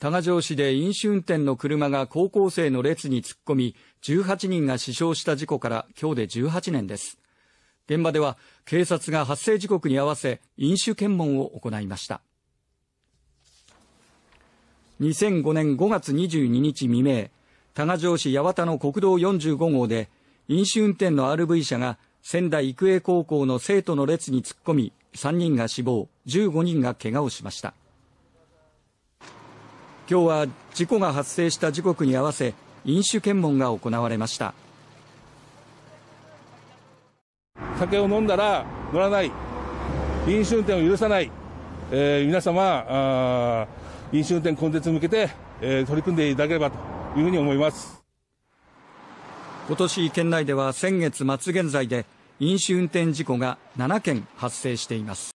多賀城市で飲酒運転の車が高校生の列に突っ込み、18人が死傷した事故から今日で18年です。現場では警察が発生時刻に合わせ飲酒検問を行いました。2005年5月22日未明、多賀城市八幡の国道45号で飲酒運転の RV 車が仙台育英高校の生徒の列に突っ込み、3人が死亡、15人が怪我をしました。今日は事故が発生した時刻に合わせ飲酒検問が行われました酒を飲んだら乗らない飲酒運転を許さない、えー、皆様あ飲酒運転根絶に向けて、えー、取り組んでいただければというふうに思います今年県内では先月末現在で飲酒運転事故が7件発生しています